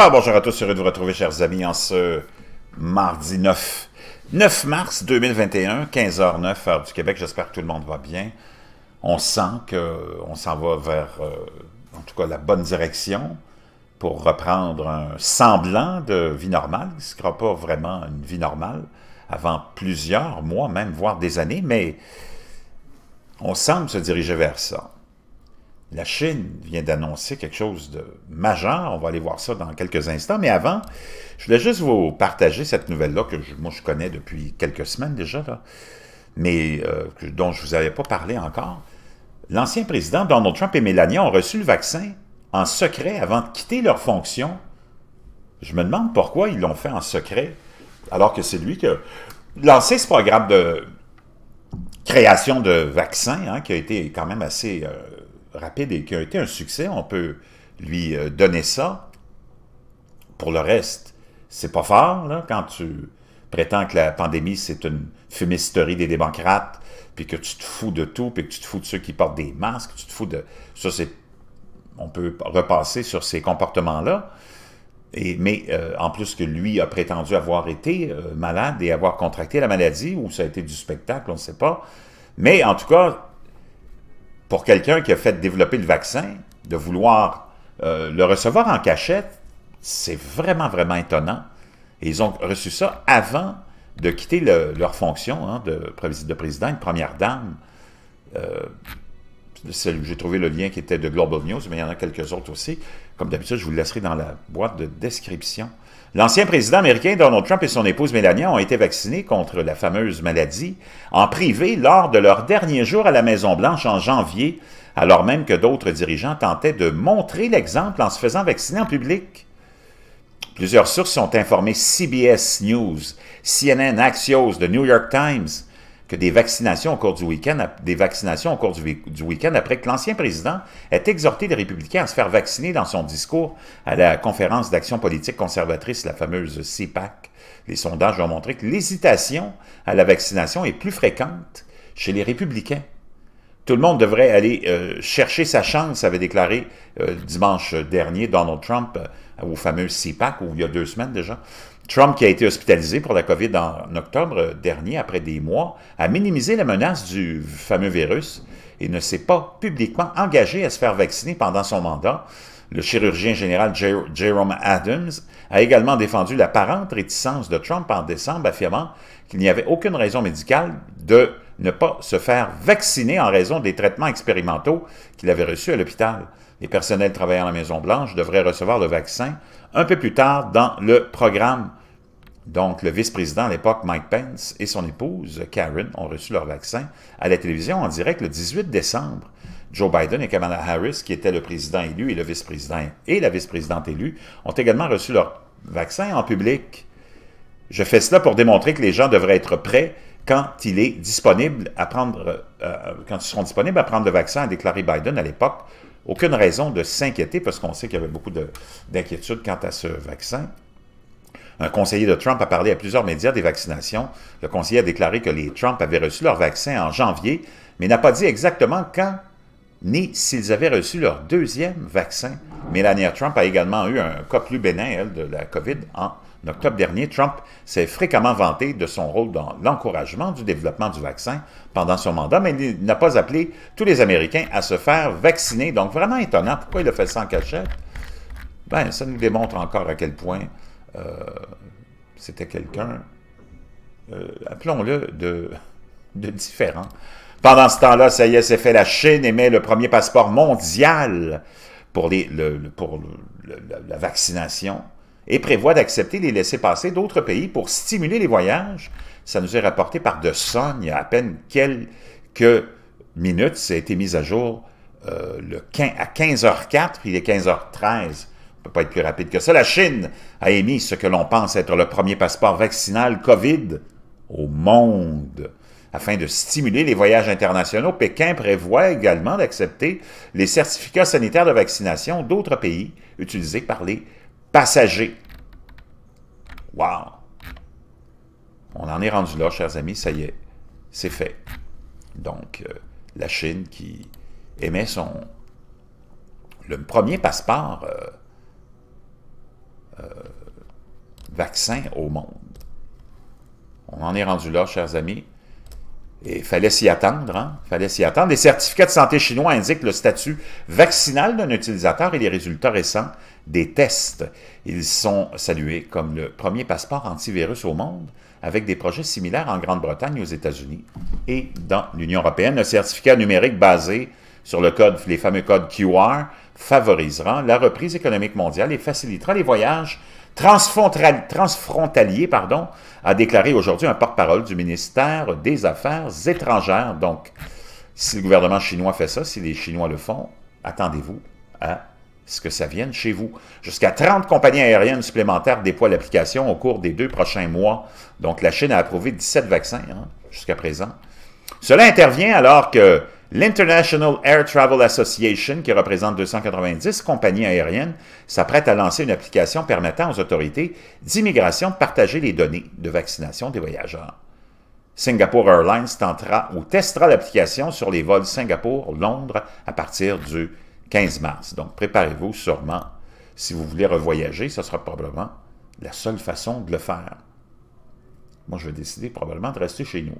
Alors bonjour à tous, heureux de vous retrouver chers amis en ce mardi 9, 9 mars 2021, 15h09 heure du Québec, j'espère que tout le monde va bien. On sent qu'on s'en va vers, euh, en tout cas, la bonne direction pour reprendre un semblant de vie normale, ce ne sera pas vraiment une vie normale avant plusieurs mois, même voire des années, mais on semble se diriger vers ça. La Chine vient d'annoncer quelque chose de majeur. On va aller voir ça dans quelques instants. Mais avant, je voulais juste vous partager cette nouvelle-là que moi, je connais depuis quelques semaines déjà, mais euh, dont je ne vous avais pas parlé encore. L'ancien président Donald Trump et Melania ont reçu le vaccin en secret avant de quitter leur fonction. Je me demande pourquoi ils l'ont fait en secret, alors que c'est lui qui a lancé ce programme de création de vaccins, hein, qui a été quand même assez... Euh, rapide et qui a été un succès, on peut lui euh, donner ça. Pour le reste, c'est pas fort, là, quand tu prétends que la pandémie, c'est une fumisterie des démocrates, puis que tu te fous de tout, puis que tu te fous de ceux qui portent des masques, tu te fous de... Ça, c'est... On peut repasser sur ces comportements-là. Et, mais euh, en plus que lui a prétendu avoir été euh, malade et avoir contracté la maladie, ou ça a été du spectacle, on ne sait pas. Mais en tout cas, pour quelqu'un qui a fait développer le vaccin, de vouloir euh, le recevoir en cachette, c'est vraiment, vraiment étonnant. Et ils ont reçu ça avant de quitter leur fonction hein, de, président, de première dame. Euh, j'ai trouvé le lien qui était de Global News, mais il y en a quelques autres aussi. Comme d'habitude, je vous le laisserai dans la boîte de description. L'ancien président américain Donald Trump et son épouse Melania ont été vaccinés contre la fameuse maladie en privé lors de leur dernier jour à la Maison-Blanche en janvier, alors même que d'autres dirigeants tentaient de montrer l'exemple en se faisant vacciner en public. Plusieurs sources ont informé CBS News, CNN, Axios, The New York Times, que des vaccinations au cours du week-end, des vaccinations au cours du, week-end après que l'ancien président ait exhorté les républicains à se faire vacciner dans son discours à la conférence d'action politique conservatrice, la fameuse CPAC. Les sondages ont montré que l'hésitation à la vaccination est plus fréquente chez les républicains. Tout le monde devrait aller euh, chercher sa chance, avait déclaré euh, dimanche dernier Donald Trump euh, au fameux CPAC, où il y a deux semaines déjà. Trump, qui a été hospitalisé pour la COVID en octobre dernier, après des mois, a minimisé la menace du fameux virus et ne s'est pas publiquement engagé à se faire vacciner pendant son mandat. Le chirurgien général Jerome Adams a également défendu l'apparente réticence de Trump en décembre, affirmant qu'il n'y avait aucune raison médicale de ne pas se faire vacciner en raison des traitements expérimentaux qu'il avait reçus à l'hôpital. Les personnels travaillant à la Maison-Blanche devraient recevoir le vaccin un peu plus tard dans le programme donc, le vice-président à l'époque, Mike Pence, et son épouse, Karen, ont reçu leur vaccin à la télévision en direct le 18 décembre. Joe Biden et Kamala Harris, qui étaient le président élu et le vice-président et la vice-présidente élue, ont également reçu leur vaccin en public. Je fais cela pour démontrer que les gens devraient être prêts quand il est disponible à prendre, euh, euh, quand ils seront disponibles à prendre le vaccin, a déclaré Biden à l'époque. Aucune raison de s'inquiéter parce qu'on sait qu'il y avait beaucoup d'inquiétudes quant à ce vaccin. Un conseiller de Trump a parlé à plusieurs médias des vaccinations. Le conseiller a déclaré que les Trump avaient reçu leur vaccin en janvier, mais n'a pas dit exactement quand ni s'ils avaient reçu leur deuxième vaccin. Melania Trump a également eu un cas plus bénin, de la COVID en octobre dernier. Trump s'est fréquemment vanté de son rôle dans l'encouragement du développement du vaccin pendant son mandat, mais il n'a pas appelé tous les Américains à se faire vacciner. Donc, vraiment étonnant. Pourquoi il a fait ça en cachette? Ben, ça nous démontre encore à quel point euh, c'était quelqu'un, euh, appelons-le, de, de différent. Pendant ce temps-là, ça y est, c'est fait, la Chine émet le premier passeport mondial pour, les, pour la vaccination et prévoit d'accepter les laisser passer d'autres pays pour stimuler les voyages. Ça nous est rapporté par The Sun il y a à peine quelques minutes. Ça a été mis à jour euh, le 15, à 15h04, puis il est 15h13 pas être plus rapide que ça. La Chine a émis ce que l'on pense être le premier passeport vaccinal COVID au monde. Afin de stimuler les voyages internationaux, Pékin prévoit également d'accepter les certificats sanitaires de vaccination d'autres pays utilisés par les passagers. Wow! On en est rendu là, chers amis, ça y est, c'est fait. Donc, euh, la Chine qui émet son, le premier passeport euh, euh, vaccin au monde. On en est rendu là, chers amis. Et il fallait s'y attendre, hein? fallait s'y attendre. Les certificats de santé chinois indiquent le statut vaccinal d'un utilisateur et les résultats récents des tests. Ils sont salués comme le premier passeport antivirus au monde, avec des projets similaires en Grande-Bretagne, aux États-Unis et dans l'Union européenne. Un certificat numérique basé sur le code, les fameux codes QR, favorisera la reprise économique mondiale et facilitera les voyages transfrontaliers, pardon, a déclaré aujourd'hui un porte-parole du ministère des Affaires étrangères. Donc, si le gouvernement chinois fait ça, si les Chinois le font, attendez-vous à ce que ça vienne chez vous. Jusqu'à 30 compagnies aériennes supplémentaires déploient l'application au cours des deux prochains mois. Donc, la Chine a approuvé 17 vaccins hein, jusqu'à présent. Cela intervient alors que L'International Air Travel Association, qui représente 290 compagnies aériennes, s'apprête à lancer une application permettant aux autorités d'immigration de partager les données de vaccination des voyageurs. Singapore Airlines tentera ou testera l'application sur les vols Singapour-Londres à partir du 15 mars. Donc, préparez-vous sûrement. Si vous voulez revoyager, ce sera probablement la seule façon de le faire. Moi, je vais décider probablement de rester chez nous.